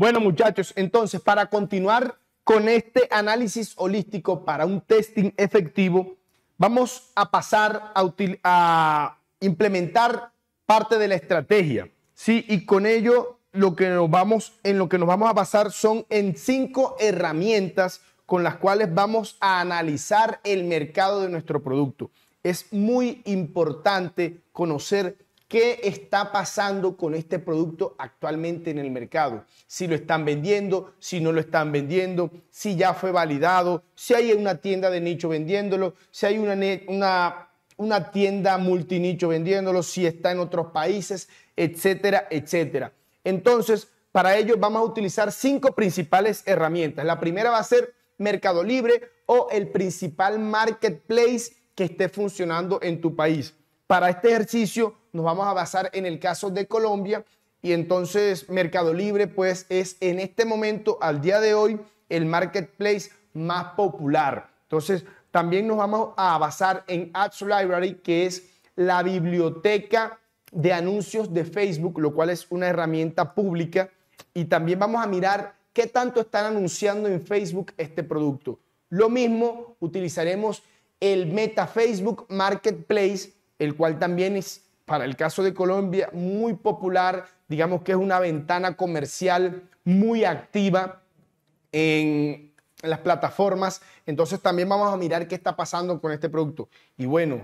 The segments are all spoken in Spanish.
Bueno, muchachos, entonces, para continuar con este análisis holístico para un testing efectivo, vamos a pasar a, implementar parte de la estrategia. Sí, y con ello lo que nos vamos, en lo que nos vamos a basar son en cinco herramientas con las cuales vamos a analizar el mercado de nuestro producto. Es muy importante conocer qué está pasando con este producto actualmente en el mercado. Si lo están vendiendo, si no lo están vendiendo, si ya fue validado, si hay una tienda de nicho vendiéndolo, si hay una, una, una tienda multinicho vendiéndolo, si está en otros países, etcétera, etcétera. Entonces, para ello vamos a utilizar cinco principales herramientas. La primera va a ser Mercado Libre o el principal marketplace que esté funcionando en tu país. Para este ejercicio nos vamos a basar en el caso de Colombia y entonces Mercado Libre pues es en este momento, al día de hoy, el marketplace más popular. Entonces también nos vamos a basar en Ads Library, que es la biblioteca de anuncios de Facebook, lo cual es una herramienta pública. Y también vamos a mirar qué tanto están anunciando en Facebook este producto. Lo mismo utilizaremos el Meta Facebook Marketplace, el cual también es para el caso de Colombia, muy popular, digamos que es una ventana comercial muy activa en las plataformas. Entonces también vamos a mirar qué está pasando con este producto. Y bueno,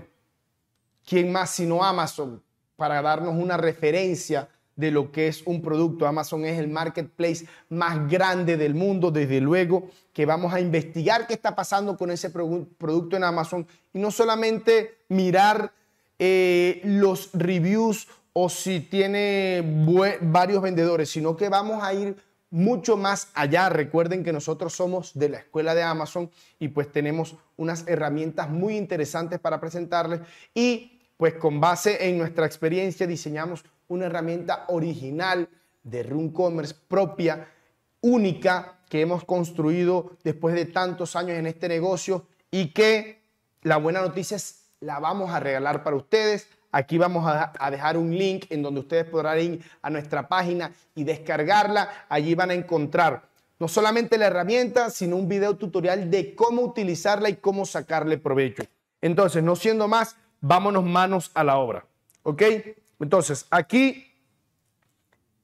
¿quién más sino Amazon para darnos una referencia de lo que es un producto? Amazon es el marketplace más grande del mundo, desde luego que vamos a investigar qué está pasando con ese producto en Amazon y no solamente mirar eh, los reviews o si tiene varios vendedores, sino que vamos a ir mucho más allá. Recuerden que nosotros somos de la escuela de Amazon y pues tenemos unas herramientas muy interesantes para presentarles y pues con base en nuestra experiencia diseñamos una herramienta original de Commerce propia, única, que hemos construido después de tantos años en este negocio y que la buena noticia es la vamos a regalar para ustedes. Aquí vamos a, dejar un link en donde ustedes podrán ir a nuestra página y descargarla. Allí van a encontrar no solamente la herramienta, sino un video tutorial de cómo utilizarla y cómo sacarle provecho. Entonces, no siendo más, vámonos manos a la obra. ¿Ok? Entonces, aquí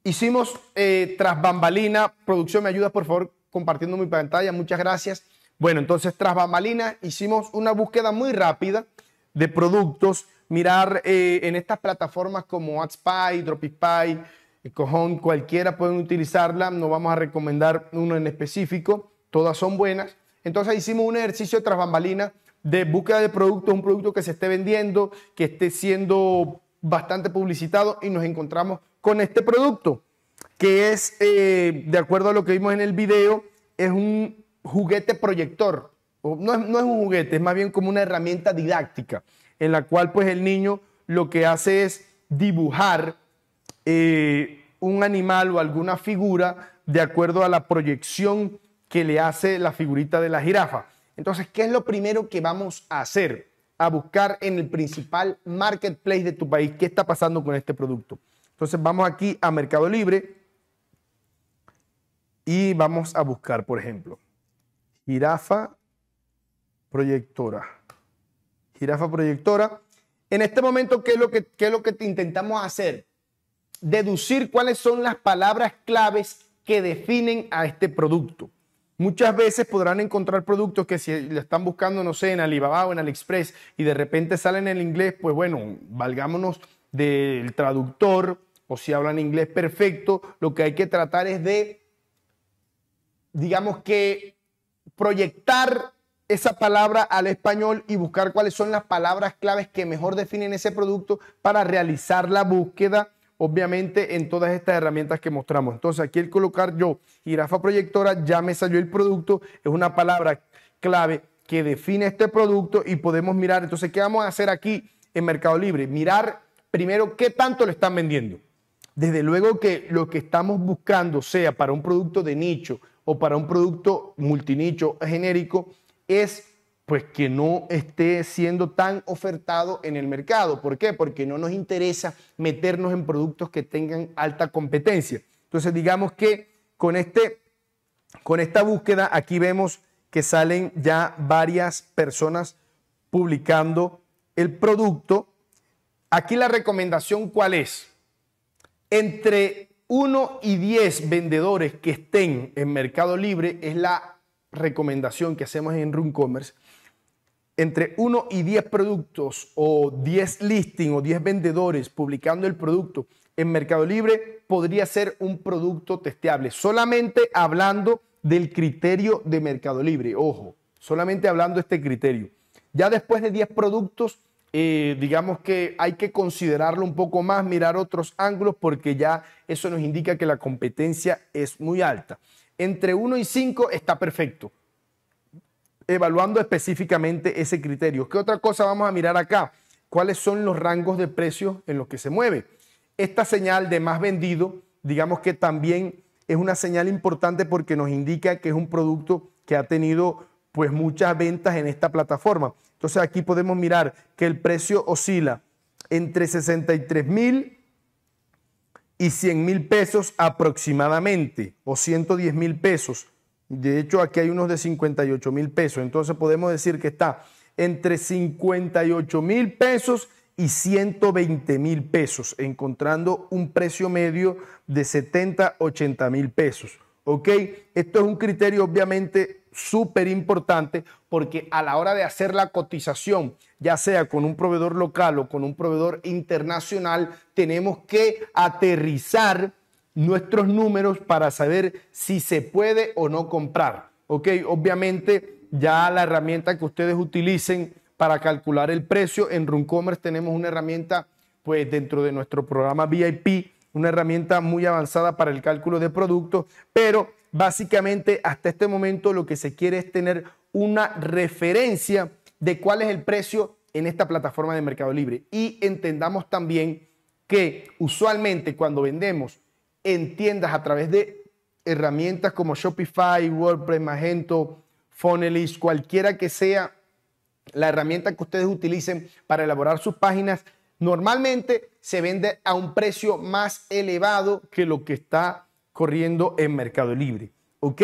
hicimos eh, tras bambalina. Producción, me ayudas, por favor compartiendo mi pantalla. Muchas gracias. Bueno, entonces tras bambalina hicimos una búsqueda muy rápida de productos, mirar eh, en estas plataformas como AdSpy, Dropispy, Cojón, cualquiera pueden utilizarla, no vamos a recomendar uno en específico, todas son buenas. Entonces hicimos un ejercicio tras bambalina de búsqueda de productos, un producto que se esté vendiendo, que esté siendo bastante publicitado y nos encontramos con este producto, que es, eh, de acuerdo a lo que vimos en el video, es un juguete proyector no es, un juguete, es más bien como una herramienta didáctica, en la cual pues el niño lo que hace es dibujar eh, un animal o alguna figura de acuerdo a la proyección que le hace la figurita de la jirafa. Entonces, ¿qué es lo primero que vamos a hacer? A buscar en el principal marketplace de tu país qué está pasando con este producto. Entonces, vamos aquí a Mercado Libre y vamos a buscar, por ejemplo, jirafa proyectora. Jirafa proyectora. En este momento, ¿qué es lo que, qué es lo que intentamos hacer? Deducir cuáles son las palabras claves que definen a este producto. Muchas veces podrán encontrar productos que si lo están buscando, no sé, en Alibaba o en AliExpress y de repente salen en inglés, pues bueno, valgámonos del traductor o si hablan inglés perfecto, lo que hay que tratar es de, digamos que, proyectar esa palabra al español y buscar cuáles son las palabras claves que mejor definen ese producto para realizar la búsqueda, obviamente, en todas estas herramientas que mostramos. Entonces, aquí el colocar yo, jirafa proyectora, ya me salió el producto, es una palabra clave que define este producto y podemos mirar. Entonces, ¿qué vamos a hacer aquí en Mercado Libre? Mirar primero qué tanto le están vendiendo. Desde luego que lo que estamos buscando sea para un producto de nicho o para un producto multinicho genérico, es pues que no esté siendo tan ofertado en el mercado. ¿Por qué? Porque no nos interesa meternos en productos que tengan alta competencia. Entonces, digamos que con, este, con esta búsqueda aquí vemos que salen ya varias personas publicando el producto. Aquí la recomendación cuál es? Entre 1 y 10 vendedores que estén en Mercado Libre es la recomendación que hacemos en Room Commerce, entre 1 y 10 productos o 10 listings o 10 vendedores publicando el producto en Mercado Libre podría ser un producto testeable. Solamente hablando del criterio de Mercado Libre, ojo, solamente hablando de este criterio. Ya después de 10 productos, eh, digamos que hay que considerarlo un poco más, mirar otros ángulos, porque ya eso nos indica que la competencia es muy alta. Entre 1 y 5 está perfecto. Evaluando específicamente ese criterio. ¿Qué otra cosa vamos a mirar acá? ¿Cuáles son los rangos de precios en los que se mueve? Esta señal de más vendido, digamos que también es una señal importante porque nos indica que es un producto que ha tenido pues muchas ventas en esta plataforma. Entonces aquí podemos mirar que el precio oscila entre 63 mil y 100 mil pesos aproximadamente, o 110 mil pesos. De hecho, aquí hay unos de 58 mil pesos. Entonces podemos decir que está entre 58 mil pesos y 120 mil pesos, encontrando un precio medio de 70, 80 mil pesos. ¿Ok? Esto es un criterio obviamente súper importante porque a la hora de hacer la cotización, ya sea con un proveedor local o con un proveedor internacional, tenemos que aterrizar nuestros números para saber si se puede o no comprar. Obviamente ya la herramienta que ustedes utilicen para calcular el precio, en Runcommerce tenemos una herramienta pues dentro de nuestro programa VIP, una herramienta muy avanzada para el cálculo de productos, pero Básicamente, hasta este momento lo que se quiere es tener una referencia de cuál es el precio en esta plataforma de Mercado Libre. Y entendamos también que usualmente cuando vendemos en tiendas a través de herramientas como Shopify, WordPress, Magento, Phonelist, cualquiera que sea la herramienta que ustedes utilicen para elaborar sus páginas, normalmente se vende a un precio más elevado que lo que está corriendo en Mercado Libre. ¿Ok?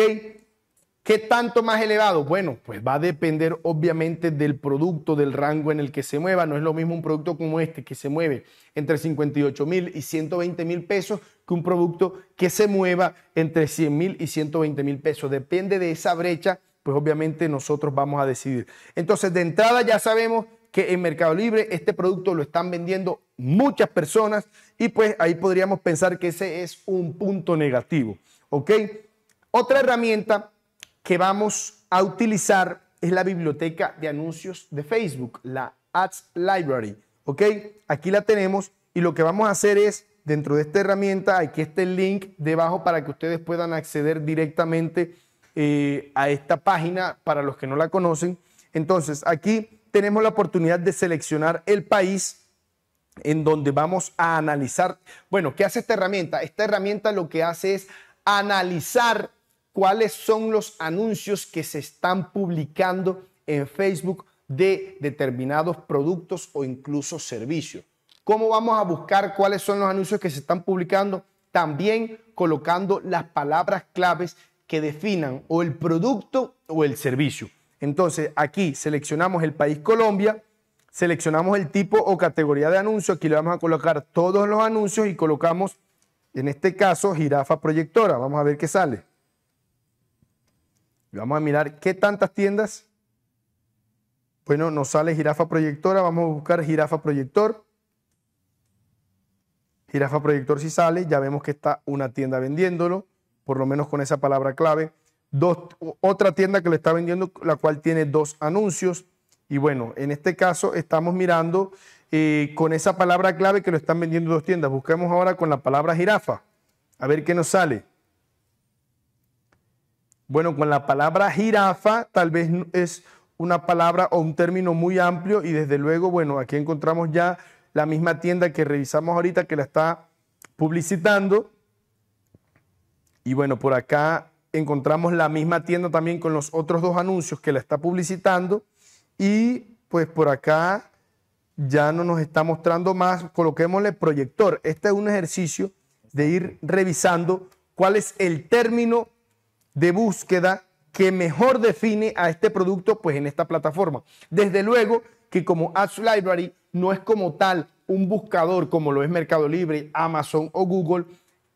¿Qué tanto más elevado? Bueno, pues va a depender obviamente del producto, del rango en el que se mueva. No es lo mismo un producto como este que se mueve entre 58 mil y 120 mil pesos que un producto que se mueva entre 100 mil y 120 mil pesos. Depende de esa brecha, pues obviamente nosotros vamos a decidir. Entonces, de entrada ya sabemos que en Mercado Libre este producto lo están vendiendo muchas personas y pues ahí podríamos pensar que ese es un punto negativo, ¿ok? Otra herramienta que vamos a utilizar es la biblioteca de anuncios de Facebook, la Ads Library, ¿ok? Aquí la tenemos y lo que vamos a hacer es, dentro de esta herramienta, aquí está el link debajo para que ustedes puedan acceder directamente eh, a esta página para los que no la conocen. Entonces, aquí tenemos la oportunidad de seleccionar el país en donde vamos a analizar. Bueno, ¿qué hace esta herramienta? Esta herramienta lo que hace es analizar cuáles son los anuncios que se están publicando en Facebook de determinados productos o incluso servicios. ¿Cómo vamos a buscar cuáles son los anuncios que se están publicando? También colocando las palabras claves que definan o el producto o el servicio. Entonces, aquí seleccionamos el país Colombia, seleccionamos el tipo o categoría de anuncio, aquí le vamos a colocar todos los anuncios y colocamos, en este caso, jirafa proyectora. Vamos a ver qué sale. Vamos a mirar qué tantas tiendas. Bueno, nos sale jirafa proyectora, vamos a buscar jirafa proyector. Jirafa proyector si sale, ya vemos que está una tienda vendiéndolo, por lo menos con esa palabra clave otra tienda que le está vendiendo, la cual tiene dos anuncios. Y bueno, en este caso estamos mirando eh, con esa palabra clave que lo están vendiendo dos tiendas. Busquemos ahora con la palabra jirafa, a ver qué nos sale. Bueno, con la palabra jirafa tal vez es una palabra o un término muy amplio y desde luego, bueno, aquí encontramos ya la misma tienda que revisamos ahorita que la está publicitando. Y bueno, por acá encontramos la misma tienda también con los otros dos anuncios que la está publicitando y pues por acá ya no nos está mostrando más, coloquémosle proyector. Este es un ejercicio de ir revisando cuál es el término de búsqueda que mejor define a este producto pues en esta plataforma. Desde luego que como Ads Library no es como tal un buscador como lo es Mercado Libre, Amazon o Google,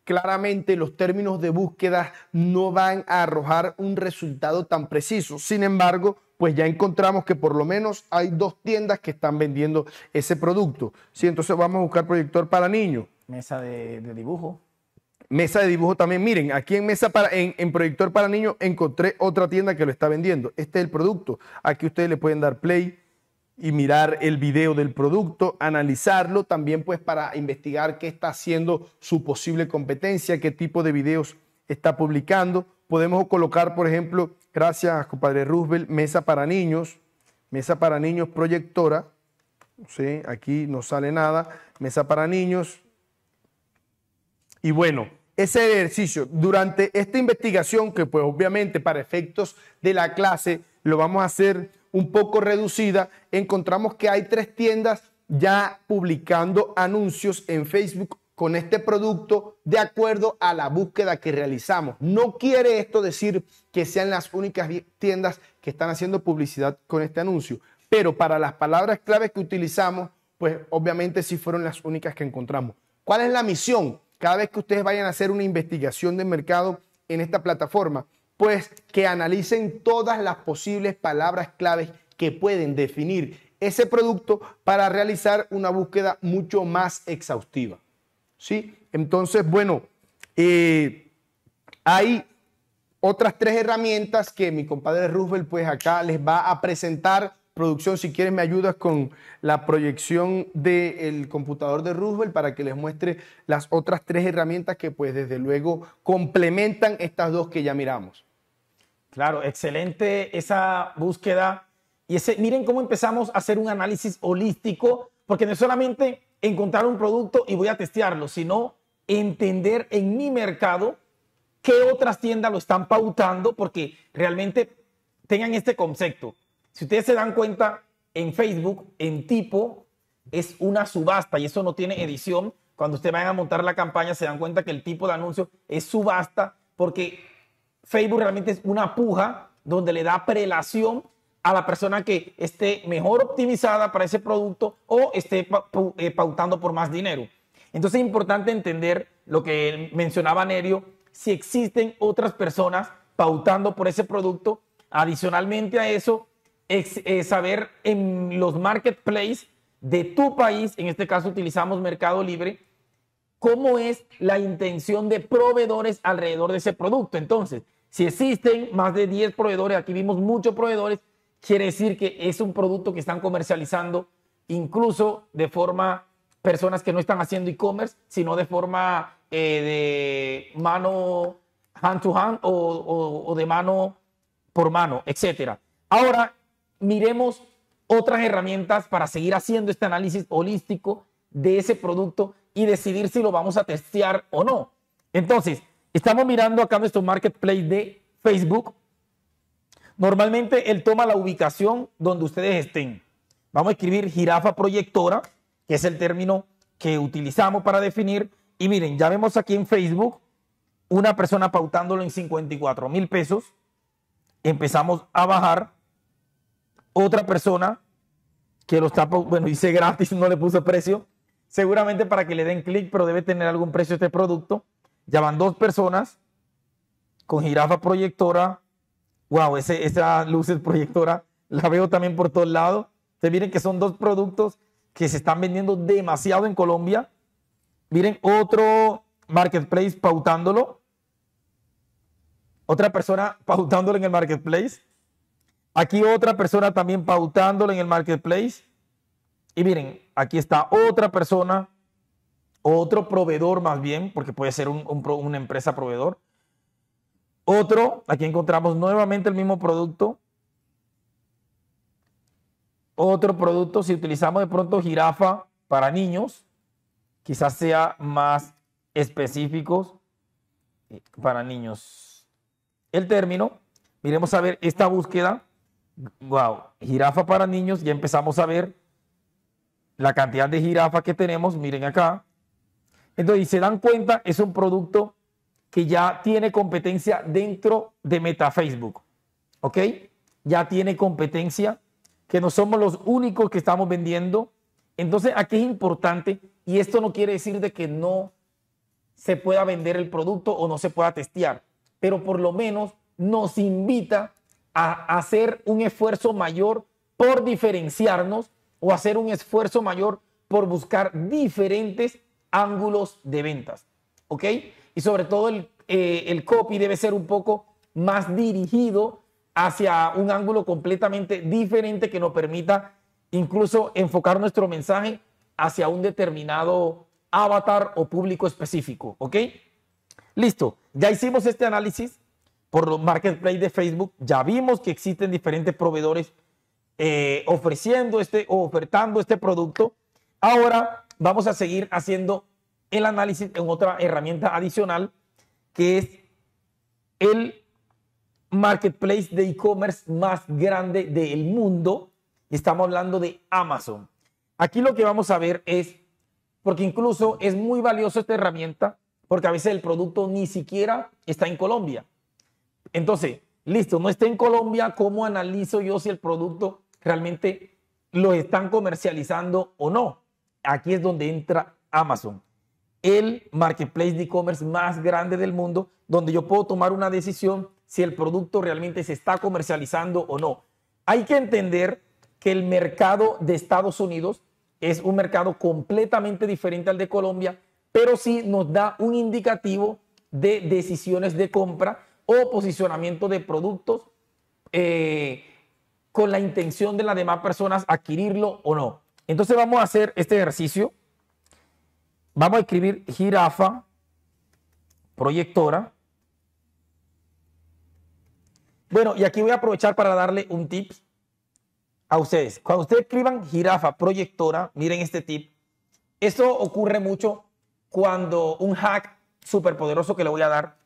claramente los términos de búsqueda no van a arrojar un resultado tan preciso. Sin embargo, pues ya encontramos que por lo menos hay dos tiendas que están vendiendo ese producto. ¿sí? Entonces vamos a buscar proyector para niños. Mesa de, dibujo. Mesa de dibujo también. Miren, aquí en mesa para en, en, proyector para niños encontré otra tienda que lo está vendiendo. Este es el producto. Aquí ustedes le pueden dar play y mirar el video del producto, analizarlo también pues para investigar qué está haciendo su posible competencia, qué tipo de videos está publicando. Podemos colocar, por ejemplo, gracias compadre Roosevelt, mesa para niños, mesa para niños proyectora, aquí no sale nada, mesa para niños. Y bueno, ese ejercicio, durante esta investigación, que pues obviamente para efectos de la clase lo vamos a hacer un poco reducida, encontramos que hay tres tiendas ya publicando anuncios en Facebook con este producto de acuerdo a la búsqueda que realizamos. No quiere esto decir que sean las únicas tiendas que están haciendo publicidad con este anuncio, pero para las palabras claves que utilizamos, pues obviamente sí fueron las únicas que encontramos. ¿Cuál es la misión? Cada vez que ustedes vayan a hacer una investigación de mercado en esta plataforma, pues que analicen todas las posibles palabras claves que pueden definir ese producto para realizar una búsqueda mucho más exhaustiva. ¿Sí? Entonces, bueno, eh, hay otras tres herramientas que mi compadre Roosevelt pues acá les va a presentar. Producción, si quieres me ayudas con la proyección del computador de Roosevelt para que les muestre las otras tres herramientas que pues desde luego complementan estas dos que ya miramos. Claro, excelente esa búsqueda. Y ese, miren cómo empezamos a hacer un análisis holístico, porque no es solamente encontrar un producto y voy a testearlo, sino entender en mi mercado qué otras tiendas lo están pautando, porque realmente tengan este concepto. Si ustedes se dan cuenta, en Facebook, en tipo, es una subasta y eso no tiene edición. Cuando ustedes vayan a montar la campaña, se dan cuenta que el tipo de anuncio es subasta, porque Facebook realmente es una puja donde le da prelación a la persona que esté mejor optimizada para ese producto o esté eh, pautando por más dinero. Entonces es importante entender lo que mencionaba Nerio, si existen otras personas pautando por ese producto. Adicionalmente a eso, eh, saber en los marketplaces de tu país, en este caso utilizamos Mercado Libre, cómo es la intención de proveedores alrededor de ese producto. Entonces, si existen más de 10 proveedores, aquí vimos muchos proveedores, quiere decir que es un producto que están comercializando incluso de forma personas que no están haciendo e-commerce, sino de forma eh, de mano hand to hand o, de mano por mano, etcétera. Ahora miremos otras herramientas para seguir haciendo este análisis holístico de ese producto y decidir si lo vamos a testear o no. Entonces, Estamos mirando acá nuestro marketplace de Facebook. Normalmente él toma la ubicación donde ustedes estén. Vamos a escribir jirafa proyectora, que es el término que utilizamos para definir. Y miren, ya vemos aquí en Facebook una persona pautándolo en 54 mil pesos. Empezamos a bajar. Otra persona que lo está, bueno, hice gratis, no le puso precio. Seguramente para que le den clic, pero debe tener algún precio este producto. Ya van dos personas con jirafa proyectora. Wow, esa luz es proyectora. La veo también por todos lados. Ustedes miren que son dos productos que se están vendiendo demasiado en Colombia. Miren otro marketplace pautándolo. Otra persona pautándolo en el marketplace. Aquí otra persona también pautándolo en el marketplace. Y miren, aquí está otra persona otro proveedor más bien, porque puede ser una empresa proveedor. Otro, aquí encontramos nuevamente el mismo producto. Otro producto, si utilizamos de pronto jirafa para niños, quizás sea más específicos eh, para niños. El término, miremos a ver esta búsqueda. Wow, jirafa para niños, ya empezamos a ver la cantidad de jirafa que tenemos. Miren acá, entonces, si se dan cuenta, es un producto que ya tiene competencia dentro de Meta Facebook. ¿Ok? Ya tiene competencia, que no somos los únicos que estamos vendiendo. Entonces, aquí es importante, y esto no quiere decir de que no se pueda vender el producto o no se pueda testear, pero por lo menos nos invita a hacer un esfuerzo mayor por diferenciarnos o hacer un esfuerzo mayor por buscar diferentes ángulos de ventas. ¿Ok? Y sobre todo eh, el, copy debe ser un poco más dirigido hacia un ángulo completamente diferente que nos permita incluso enfocar nuestro mensaje hacia un determinado avatar o público específico. ¿Ok? Listo, ya hicimos este análisis por los marketplace de Facebook, ya vimos que existen diferentes proveedores eh, ofreciendo este o ofertando este producto. Ahora vamos a seguir haciendo el análisis en otra herramienta adicional que es el marketplace de e-commerce más grande del mundo. Estamos hablando de Amazon. Aquí lo que vamos a ver es, porque incluso es muy valioso esta herramienta, porque a veces el producto ni siquiera está en Colombia. Entonces, listo, no está en Colombia, ¿cómo analizo yo si el producto realmente lo están comercializando o no? aquí es donde entra Amazon, el marketplace de e-commerce más grande del mundo, donde yo puedo tomar una decisión si el producto realmente se está comercializando o no. Hay que entender que el mercado de Estados Unidos es un mercado completamente diferente al de Colombia, pero sí nos da un indicativo de decisiones de compra o posicionamiento de productos eh, con la intención de las demás personas adquirirlo o no. Entonces vamos a hacer este ejercicio. Vamos a escribir jirafa proyectora. Bueno, y aquí voy a aprovechar para darle un tip a ustedes. Cuando ustedes escriban jirafa proyectora, miren este tip. Esto ocurre mucho cuando un hack súper poderoso que le voy a dar,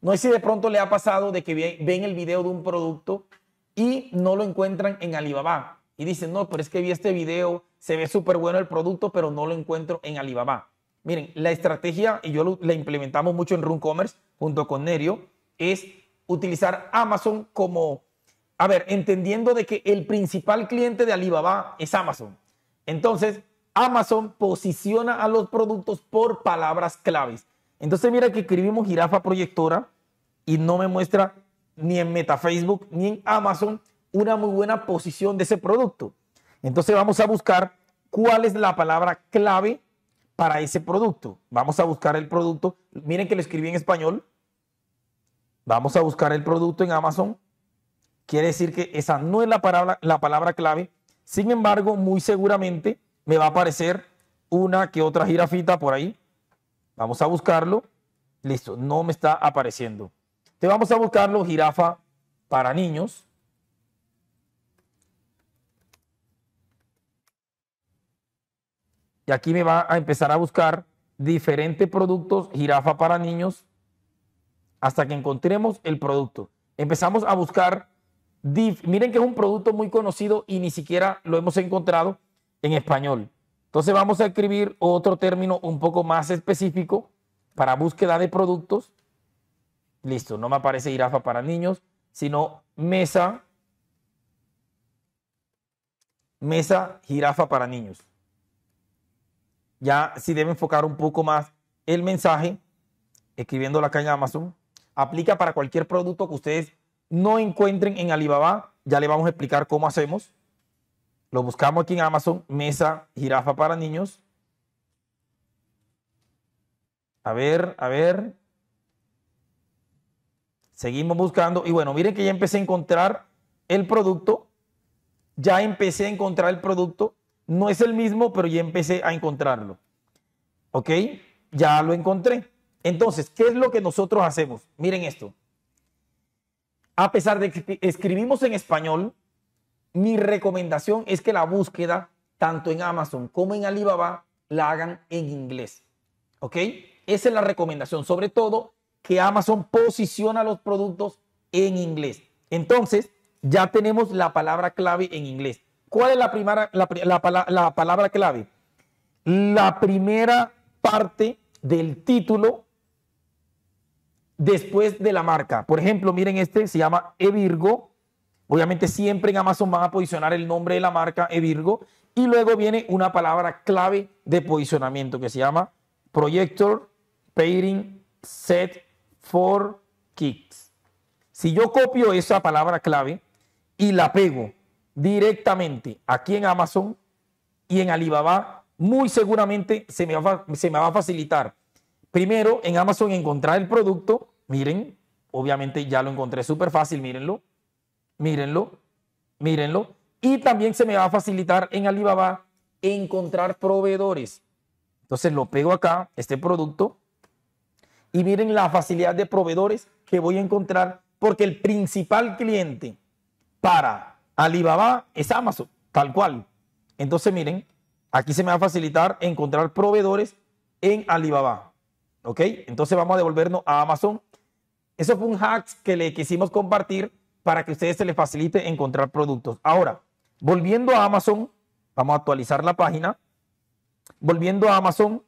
no es si de pronto le ha pasado de que ven el video de un producto y no lo encuentran en Alibaba. Y dicen, no, pero es que vi este video se ve súper bueno el producto, pero no lo encuentro en Alibaba. Miren, la estrategia, y yo la implementamos mucho en Room Commerce junto con Nerio, es utilizar Amazon como, a ver, entendiendo de que el principal cliente de Alibaba es Amazon. Entonces, Amazon posiciona a los productos por palabras claves. Entonces, mira que escribimos jirafa proyectora y no me muestra ni en Meta Facebook ni en Amazon una muy buena posición de ese producto. Entonces vamos a buscar cuál es la palabra clave para ese producto. Vamos a buscar el producto. Miren que lo escribí en español. Vamos a buscar el producto en Amazon. Quiere decir que esa no es la palabra, la palabra clave. Sin embargo, muy seguramente me va a aparecer una que otra jirafita por ahí. Vamos a buscarlo. Listo, no me está apareciendo. Te vamos a buscarlo, jirafa para niños. Y aquí me va a empezar a buscar diferentes productos, jirafa para niños, hasta que encontremos el producto. Empezamos a buscar, miren que es un producto muy conocido y ni siquiera lo hemos encontrado en español. Entonces vamos a escribir otro término un poco más específico para búsqueda de productos. Listo, no me aparece jirafa para niños, sino mesa, mesa jirafa para niños ya si debe enfocar un poco más el mensaje, Escribiendo la caña Amazon. Aplica para cualquier producto que ustedes no encuentren en Alibaba. Ya le vamos a explicar cómo hacemos. Lo buscamos aquí en Amazon, mesa jirafa para niños. A ver, a ver. Seguimos buscando. Y bueno, miren que ya empecé a encontrar el producto. Ya empecé a encontrar el producto no es el mismo, pero ya empecé a encontrarlo. ¿Ok? Ya lo encontré. Entonces, ¿qué es lo que nosotros hacemos? Miren esto. A pesar de que escribimos en español, mi recomendación es que la búsqueda, tanto en Amazon como en Alibaba, la hagan en inglés. ¿Ok? Esa es la recomendación. Sobre todo que Amazon posiciona los productos en inglés. Entonces, ya tenemos la palabra clave en inglés. ¿Cuál es la, primera, la, palabra clave? La primera parte del título después de la marca. Por ejemplo, miren este, se llama Evirgo. Obviamente siempre en Amazon van a posicionar el nombre de la marca Evirgo y luego viene una palabra clave de posicionamiento que se llama Projector Pairing Set for Kicks. Si yo copio esa palabra clave y la pego directamente aquí en Amazon y en Alibaba, muy seguramente se me va, se me va a facilitar. Primero, en Amazon encontrar el producto. Miren, obviamente ya lo encontré súper fácil, mírenlo, mírenlo, mírenlo. Y también se me va a facilitar en Alibaba encontrar proveedores. Entonces lo pego acá, este producto, y miren la facilidad de proveedores que voy a encontrar porque el principal cliente para Alibaba es Amazon, tal cual. Entonces, miren, aquí se me va a facilitar encontrar proveedores en Alibaba. ¿Ok? Entonces vamos a devolvernos a Amazon. Eso fue un hack que le quisimos compartir para que a ustedes se les facilite encontrar productos. Ahora, volviendo a Amazon, vamos a actualizar la página. Volviendo a Amazon,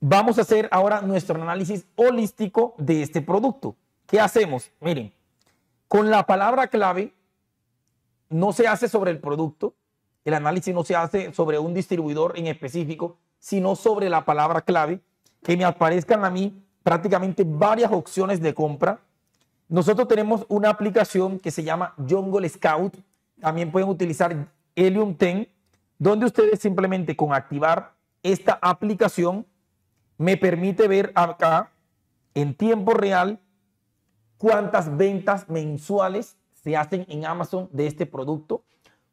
vamos a hacer ahora nuestro análisis holístico de este producto. ¿Qué hacemos? Miren, con la palabra clave no se hace sobre el producto, el análisis no se hace sobre un distribuidor en específico, sino sobre la palabra clave, que me aparezcan a mí prácticamente varias opciones de compra. Nosotros tenemos una aplicación que se llama Jungle Scout, también pueden utilizar Helium 10, donde ustedes simplemente con activar esta aplicación me permite ver acá en tiempo real cuántas ventas mensuales hacen en Amazon de este producto,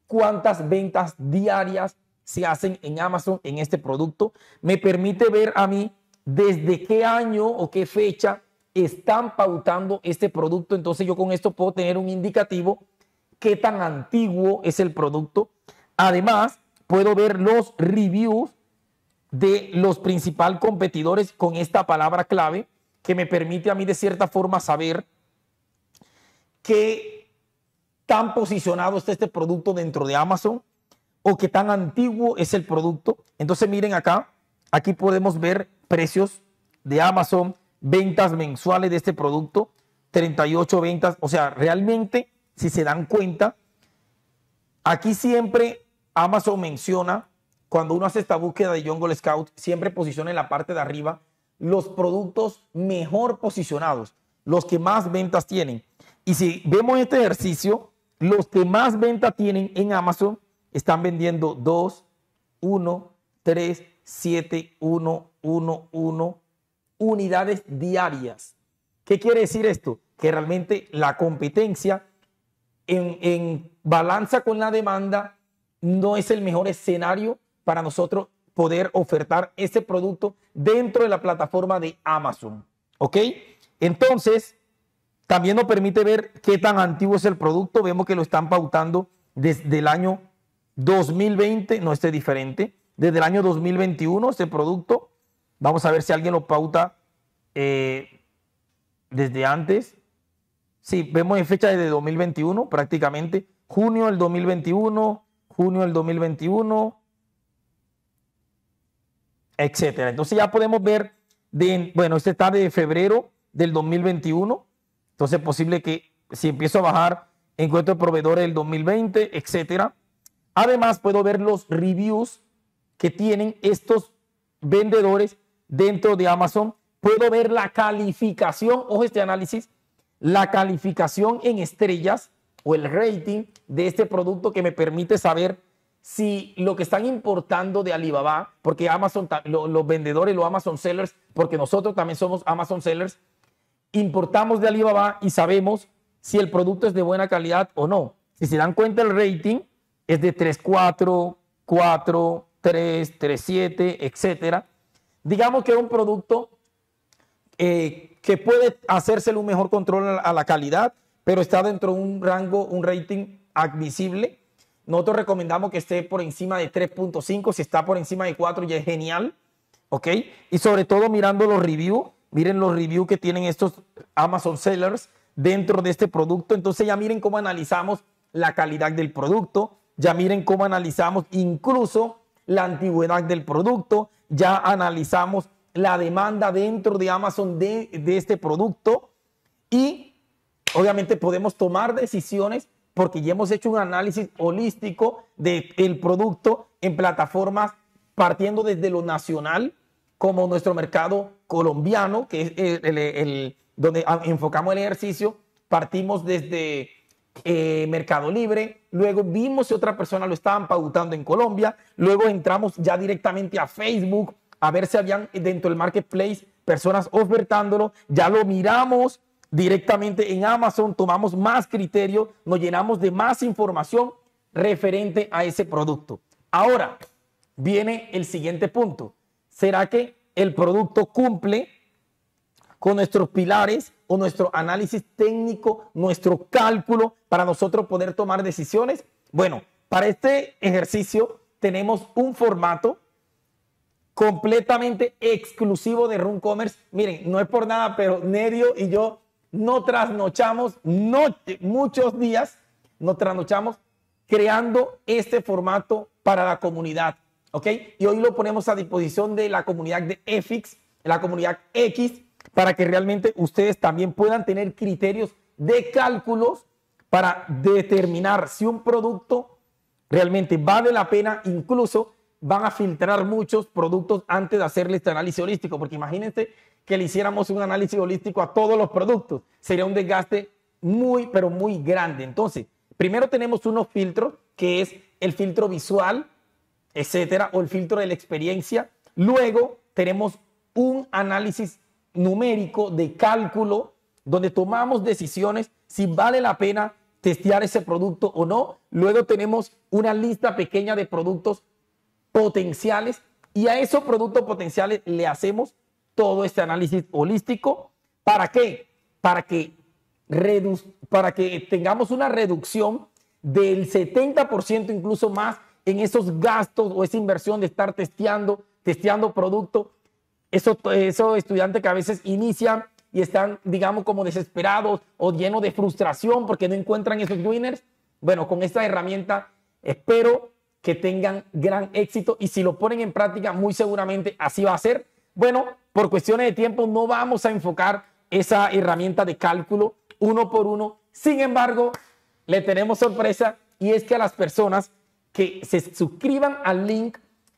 cuántas ventas diarias se hacen en Amazon en este producto. Me permite ver a mí desde qué año o qué fecha están pautando este producto. Entonces yo con esto puedo tener un indicativo qué tan antiguo es el producto. Además, puedo ver los reviews de los principales competidores con esta palabra clave que me permite a mí de cierta forma saber qué tan posicionado está este producto dentro de Amazon o qué tan antiguo es el producto. Entonces miren acá, aquí podemos ver precios de Amazon, ventas mensuales de este producto, 38 ventas, o sea, realmente si se dan cuenta, aquí siempre Amazon menciona, cuando uno hace esta búsqueda de Jungle Scout, siempre posiciona en la parte de arriba los productos mejor posicionados, los que más ventas tienen. Y si vemos este ejercicio, los que más venta tienen en Amazon están vendiendo 2, 1, 3, 7, 1, 1, 1 unidades diarias. ¿Qué quiere decir esto? Que realmente la competencia en, balanza con la demanda no es el mejor escenario para nosotros poder ofertar ese producto dentro de la plataforma de Amazon. ¿Ok? Entonces, también nos permite ver qué tan antiguo es el producto. Vemos que lo están pautando desde el año 2020, no es diferente. Desde el año 2021 este producto. Vamos a ver si alguien lo pauta eh, desde antes. Sí, vemos en fecha desde 2021 prácticamente. Junio del 2021, junio del 2021, etcétera. Entonces ya podemos ver, bueno, este está de febrero del 2021 entonces es posible que si empiezo a bajar, encuentro proveedores del 2020, etcétera. Además, puedo ver los reviews que tienen estos vendedores dentro de Amazon. Puedo ver la calificación, ojo este análisis, la calificación en estrellas o el rating de este producto que me permite saber si lo que están importando de Alibaba, porque Amazon, los vendedores, los Amazon sellers, porque nosotros también somos Amazon sellers, importamos de Alibaba y sabemos si el producto es de buena calidad o no. Si se dan cuenta, el rating es de 3 4, 3, 3.7, etc. Digamos que es un producto eh, que puede hacerse un mejor control a la calidad, pero está dentro de un rango, un rating admisible. Nosotros recomendamos que esté por encima de 3.5, si está por encima de 4 ya es genial, ¿ok? Y sobre todo mirando los reviews, miren los reviews que tienen estos Amazon sellers dentro de este producto. Entonces ya miren cómo analizamos la calidad del producto, ya miren cómo analizamos incluso la antigüedad del producto, ya analizamos la demanda dentro de Amazon de, este producto y obviamente podemos tomar decisiones porque ya hemos hecho un análisis holístico del producto en plataformas partiendo desde lo nacional, como nuestro mercado colombiano, que es el, donde enfocamos el ejercicio, partimos desde eh, Mercado Libre, luego vimos si otra persona lo estaban pautando en Colombia, luego entramos ya directamente a Facebook a ver si habían dentro del marketplace personas ofertándolo, ya lo miramos directamente en Amazon, tomamos más criterio, nos llenamos de más información referente a ese producto. Ahora viene el siguiente punto ¿Será que el producto cumple con nuestros pilares o nuestro análisis técnico, nuestro cálculo para nosotros poder tomar decisiones? Bueno, para este ejercicio tenemos un formato completamente exclusivo de Room Commerce. Miren, no es por nada, pero Nerio y yo no trasnochamos muchos días, no trasnochamos creando este formato para la comunidad. Y hoy lo ponemos a disposición de la comunidad de EFIX, la comunidad X, para que realmente ustedes también puedan tener criterios de cálculos para determinar si un producto realmente vale la pena, incluso van a filtrar muchos productos antes de hacerle este análisis holístico, porque imagínense que le hiciéramos un análisis holístico a todos los productos, sería un desgaste muy, pero muy grande. Entonces, primero tenemos unos filtros, que es el filtro visual, etcétera, o el filtro de la experiencia. Luego tenemos un análisis numérico de cálculo donde tomamos decisiones si vale la pena testear ese producto o no. Luego tenemos una lista pequeña de productos potenciales y a esos productos potenciales le hacemos todo este análisis holístico. ¿Para qué? Para que, para que tengamos una reducción del 70% incluso más en esos gastos o esa inversión de estar testeando, testeando producto. eso eso estudiantes que a veces inician y están, digamos, como desesperados o llenos de frustración porque no encuentran esos winners. Bueno, con esta herramienta espero que tengan gran éxito y si lo ponen en práctica, muy seguramente así va a ser. Bueno, por cuestiones de tiempo no vamos a enfocar esa herramienta de cálculo uno por uno. Sin embargo, le tenemos sorpresa y es que a las personas que se suscriban al link,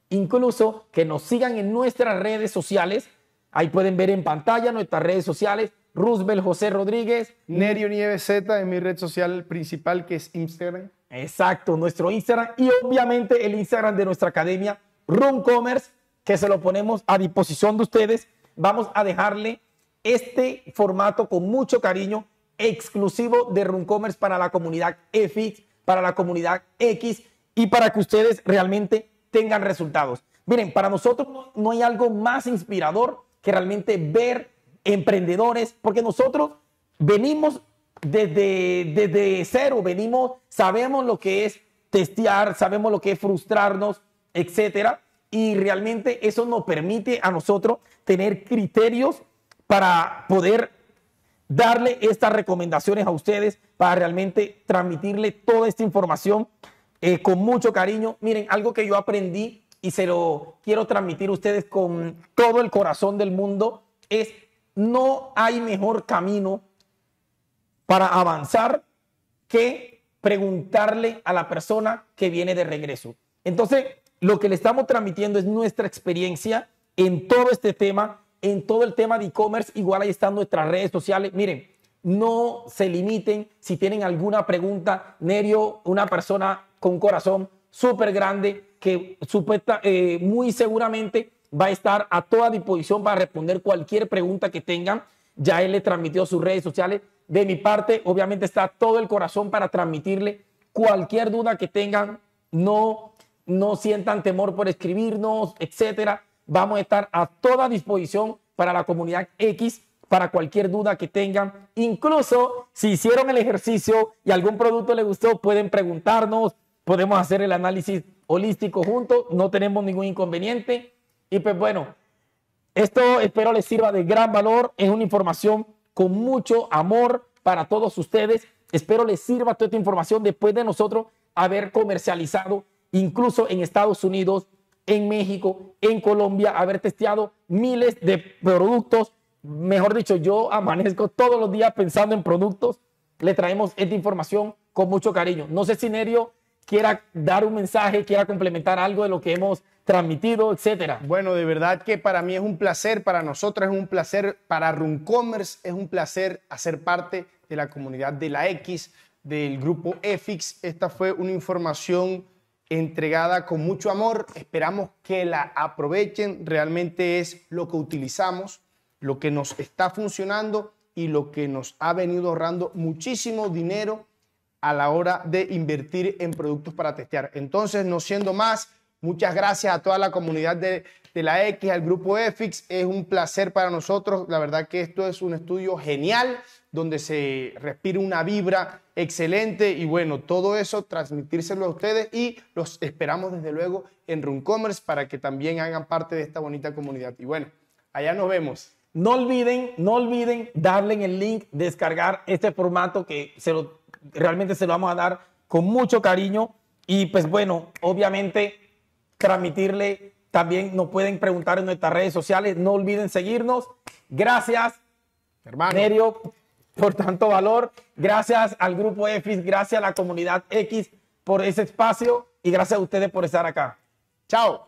incluso que nos sigan en nuestras redes sociales. Ahí pueden ver en pantalla nuestras redes sociales. Roosevelt José Rodríguez. Nerio Nieves Z en mi red social principal que es Instagram. Exacto, nuestro Instagram y obviamente el Instagram de nuestra academia, roomcommerce que se lo ponemos a disposición de ustedes. Vamos a dejarle este formato con mucho cariño, exclusivo de roomcommerce para la comunidad Fx, para la comunidad X y para que ustedes realmente tengan resultados. Miren, para nosotros no, hay algo más inspirador que realmente ver emprendedores, porque nosotros venimos desde, desde cero, venimos, sabemos lo que es testear, sabemos lo que es frustrarnos, etcétera. Y realmente eso nos permite a nosotros tener criterios para poder darle estas recomendaciones a ustedes, para realmente transmitirle toda esta información eh, con mucho cariño. Miren, algo que yo aprendí y se lo quiero transmitir a ustedes con todo el corazón del mundo es no hay mejor camino para avanzar que preguntarle a la persona que viene de regreso. Entonces, lo que le estamos transmitiendo es nuestra experiencia en todo este tema, en todo el tema de e-commerce. Igual ahí están nuestras redes sociales. Miren, no se limiten. Si tienen alguna pregunta, Nerio, una persona con un corazón súper grande que supuesta, eh, muy seguramente va a estar a toda disposición para responder cualquier pregunta que tengan. Ya él le transmitió sus redes sociales. De mi parte, obviamente está todo el corazón para transmitirle cualquier duda que tengan. No, no sientan temor por escribirnos, etcétera. Vamos a estar a toda disposición para la comunidad X para cualquier duda que tengan. Incluso si hicieron el ejercicio y algún producto les gustó, pueden preguntarnos, podemos hacer el análisis holístico juntos, no tenemos ningún inconveniente. Y pues bueno, esto espero les sirva de gran valor, es una información con mucho amor para todos ustedes. Espero les sirva toda esta información después de nosotros haber comercializado incluso en Estados Unidos, en México, en Colombia, haber testeado miles de productos. Mejor dicho, yo amanezco todos los días pensando en productos. Le traemos esta información con mucho cariño. No sé si Nerio quiera dar un mensaje, quiera complementar algo de lo que hemos transmitido, etcétera. Bueno, de verdad que para mí es un placer, para nosotros es un placer, para Runcommerce es un placer hacer parte de la comunidad de la X, del grupo EFIX. Esta fue una información entregada con mucho amor. Esperamos que la aprovechen. Realmente es lo que utilizamos, lo que nos está funcionando y lo que nos ha venido ahorrando muchísimo dinero a la hora de invertir en productos para testear. Entonces, no siendo más, muchas gracias a toda la comunidad de, la X, al grupo EFIX. Es un placer para nosotros. La verdad que esto es un estudio genial donde se respira una vibra excelente y bueno, todo eso transmitírselo a ustedes y los esperamos desde luego en Runcommerce para que también hagan parte de esta bonita comunidad. Y bueno, allá nos vemos. No olviden, no olviden darle en el link, descargar este formato que se lo, realmente se lo vamos a dar con mucho cariño. Y pues bueno, obviamente transmitirle también nos pueden preguntar en nuestras redes sociales. No olviden seguirnos. Gracias, hermano. por tanto valor. Gracias al grupo EFIS, gracias a la comunidad X por ese espacio y gracias a ustedes por estar acá. Chao.